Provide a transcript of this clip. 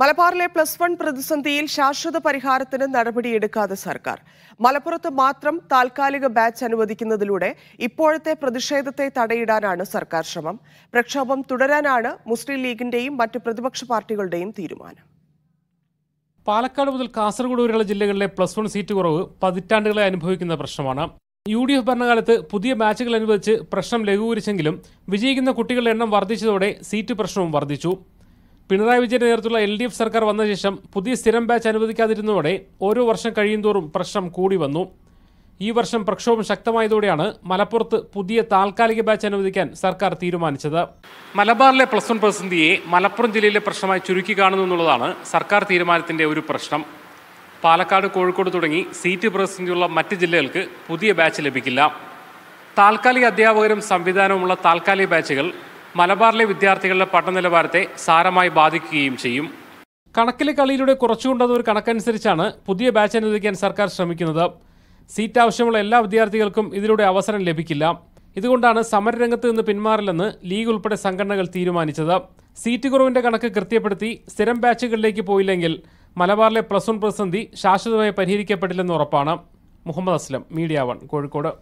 മലബാറിലെ plus one പ്രതിസന്ധിയിൽ ശാശ്വത പരിഹാരത്തിന് നടപടിയെടുക്കാതെ സർക്കാർ മലപ്പുറത്ത് മാത്രം താൽക്കാലിക ബാച്ച് അനുവദിക്കുന്നതിലൂടെ ഇപ്പോഴത്തെ പ്രതിഷേധത്തെ തടയിടാനാണ് സർക്കാർ ശ്രമം പ്രക്ഷോഭം തുടരാനാണ് മുസ്ലിം ലീഗിന്റെയും മറ്റ് പ്രതിപക്ഷ പാർട്ടികളുടെയും തീരുമാനം പാലക്കാട് മുതൽ കാസർഗോഡ് വരെയുള്ള ജില്ലകളിലെ പ്ലസ് വൺ സീറ്റ് കുറവ് പതിറ്റാണ്ടുകളെ അനുഭവിക്കുന്ന പ്രശ്നമാണ് യു ഡി എഫ് ഭരണകാലത്ത് പുതിയ ബാച്ചുകൾ അനുവദിച്ച് പ്രശ്നം ലഘൂകരിച്ചെങ്കിലും വിജയിക്കുന്ന കുട്ടികളുടെ എണ്ണം വർദ്ധിച്ചതോടെ സീറ്റ് പ്രശ്നവും വർദ്ധിച്ചു പിണറായി വിജയന്റെ നേതൃത്വത്തിലുള്ള എൽ ഡി എഫ് സർക്കാർ വന്ന ശേഷം പുതിയ സ്ഥിരം ബാച്ച് അനുവദിക്കാതിരുന്നതോടെ ഓരോ വർഷം കഴിയുന്തോറും പ്രശ്നം കൂടി വന്നു ഈ വർഷം പ്രക്ഷോഭം ശക്തമായതോടെയാണ് മലപ്പുറത്ത് പുതിയ താൽക്കാലിക ബാച്ച് അനുവദിക്കാൻ സർക്കാർ തീരുമാനിച്ചത് മലബാറിലെ പ്ലസ് വൺ പ്രതിസന്ധിയെ മലപ്പുറം ജില്ലയിലെ പ്രശ്നമായി ചുരുക്കി കാണുന്നു എന്നുള്ളതാണ് സർക്കാർ തീരുമാനത്തിന്റെ ഒരു പ്രശ്നം പാലക്കാട് കോഴിക്കോട് തുടങ്ങി സീറ്റ് പ്രതിസന്ധിയുള്ള മറ്റ് ജില്ലകൾക്ക് പുതിയ ബാച്ച് ലഭിക്കില്ല താൽക്കാലിക അധ്യാപകരും സംവിധാനവുമുള്ള താൽക്കാലിക ബാച്ചുകൾ മലബാറിലെ വിദ്യാർത്ഥികളുടെ പഠന നിലവാരത്തെ സാരമായി ബാധിക്കുകയും ചെയ്യും കണക്കിലെ കളിയിലൂടെ കുറച്ചുകൊണ്ടത് ഒരു കണക്കനുസരിച്ചാണ് പുതിയ ബാച്ച് അനുവദിക്കാൻ സർക്കാർ ശ്രമിക്കുന്നത് സീറ്റ് ആവശ്യമുള്ള എല്ലാ വിദ്യാർത്ഥികൾക്കും ഇതിലൂടെ അവസരം ലഭിക്കില്ല ഇതുകൊണ്ടാണ് സമരരംഗത്ത് നിന്ന് പിന്മാറില്ലെന്ന് ലീഗ് ഉൾപ്പെടെ സംഘടനകൾ തീരുമാനിച്ചത് സീറ്റ് കുറവിന്റെ കണക്ക് കൃത്യപ്പെടുത്തി സ്ഥിരം ബാച്ചുകളിലേക്ക് പോയില്ലെങ്കിൽ മലബാറിലെ പ്ലസ് വൺ പ്രതിസന്ധി ശാശ്വതമായി പരിഹരിക്കപ്പെടില്ലെന്ന് ഉറപ്പാണ് മുഹമ്മദ് അസ്ലം മീഡിയ വൺ കോഴിക്കോട്